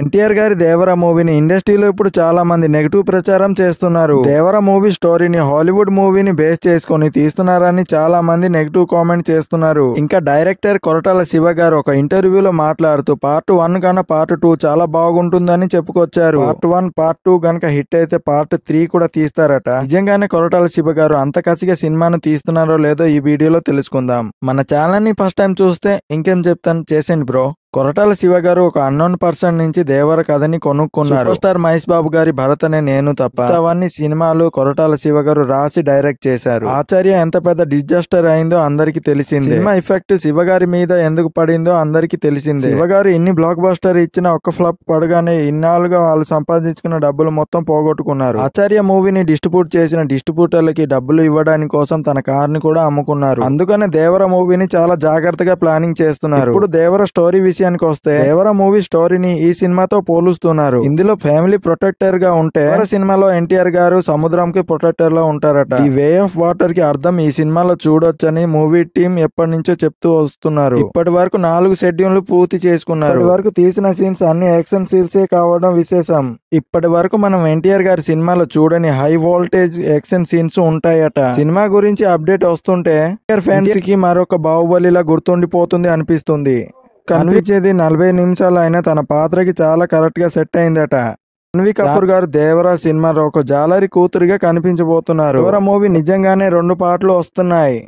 ఎన్టీఆర్ గారి దేవర మూవీని ఇండస్ట్రీలో ఇప్పుడు చాలా మంది నెగిటివ్ ప్రచారం చేస్తున్నారు దేవర మూవీ స్టోరీని హాలీవుడ్ మూవీని బేస్ చేసుకుని తీస్తున్నారని చాలా మంది నెగిటివ్ కామెంట్ చేస్తున్నారు ఇంకా డైరెక్టర్ కొరటాల శివ గారు ఒక ఇంటర్వ్యూలో మాట్లాడుతూ పార్ట్ వన్ కన్నా పార్ట్ టూ చాలా బాగుంటుందని చెప్పుకొచ్చారు పార్ట్ వన్ పార్ట్ టూ గనక హిట్ అయితే పార్ట్ త్రీ కూడా తీస్తారట నిజంగానే కొరటాల శివ గారు అంత కసిగా సినిమాను తీస్తున్నారో లేదో ఈ వీడియోలో తెలుసుకుందాం మన ఛానల్ ని ఫస్ట్ టైం చూస్తే ఇంకేం చెప్తాను చేసేయండి బ్రో కొరటాల శివ గారు ఒక అన్నోన్ పర్సన్ నుంచి దేవర కథని కొనుక్కున్నారు స్టార్ మహేష్ బాబు గారి భరత్ అనే నేను తప్ప అవన్నీ సినిమాలు కొరటాల శివ గారు రాసి డైరెక్ట్ చేశారు ఆచార్య ఎంత పెద్ద డిజాస్టర్ అయిందో అందరికి తెలిసింది సినిమా ఎఫెక్ట్ శివ గారి మీద ఎందుకు పడిందో అందరికి తెలిసింది శివ గారు ఇన్ని బ్లాక్ బస్టర్ ఇచ్చిన ఒక్క ఫ్లాప్ పడగానే ఇన్నాళ్ళుగా వాళ్ళు సంపాదించుకున్న డబ్బులు మొత్తం పోగొట్టుకున్నారు ఆచార్య మూవీని డిస్ట్రిబ్యూట్ చేసిన డిస్ట్రిబ్యూటర్లకి డబ్బులు ఇవ్వడానికి కోసం తన కార్ ని కూడా అమ్ముకున్నారు అందుకనే దేవర మూవీని చాలా జాగ్రత్తగా ప్లానింగ్ చేస్తున్నారు ఇప్పుడు దేవర స్టోరీ విషయానికి వస్తే దేవర మూవీ స్టోరీని ఈ సినిమాతో పోలుస్తున్నారు ఇందులో ఫ్యామిలీ ప్రొటెక్టర్ గా ఉంటే సినిమాలో ఎన్టీఆర్ గారు సముద్రం కి ప్రొటెక్టర్ లో ఉంటారట ఈ వే ఆఫ్ వాటర్ కి అర్థం ఈ సినిమాలో చూడొచ్చని మూవీ టీం ఎప్పటి నుంచో చెప్తూ వస్తున్నారు ఇప్పటి వరకు నాలుగు షెడ్యూల్ పూర్తి చేసుకున్నారు వరకు తీసిన సీన్స్ అన్ని యాక్షన్ సీన్స్ కావడం విశేషం ఇప్పటి వరకు మనం ఎన్టీఆర్ గారి సినిమాలో చూడని హై వోల్టేజ్ యాక్షన్ సీన్స్ ఉంటాయట సినిమా గురించి అప్డేట్ వస్తుంటే ఫ్యాన్స్ కి మరొక బాహుబలిలా గుర్తుండిపోతుంది అనిపిస్తుంది కనిపించేది నలభై నిమిషాలు అయినా తన పాత్రకి చాలా కరెక్ట్గా సెట్ అయిందట అన్వి కపూర్ గారు దేవరా సినిమాలో ఒక జాలరి కూతురిగా కనిపించబోతున్నారు దేవరా మూవీ నిజంగానే రెండు పాటలు వస్తున్నాయి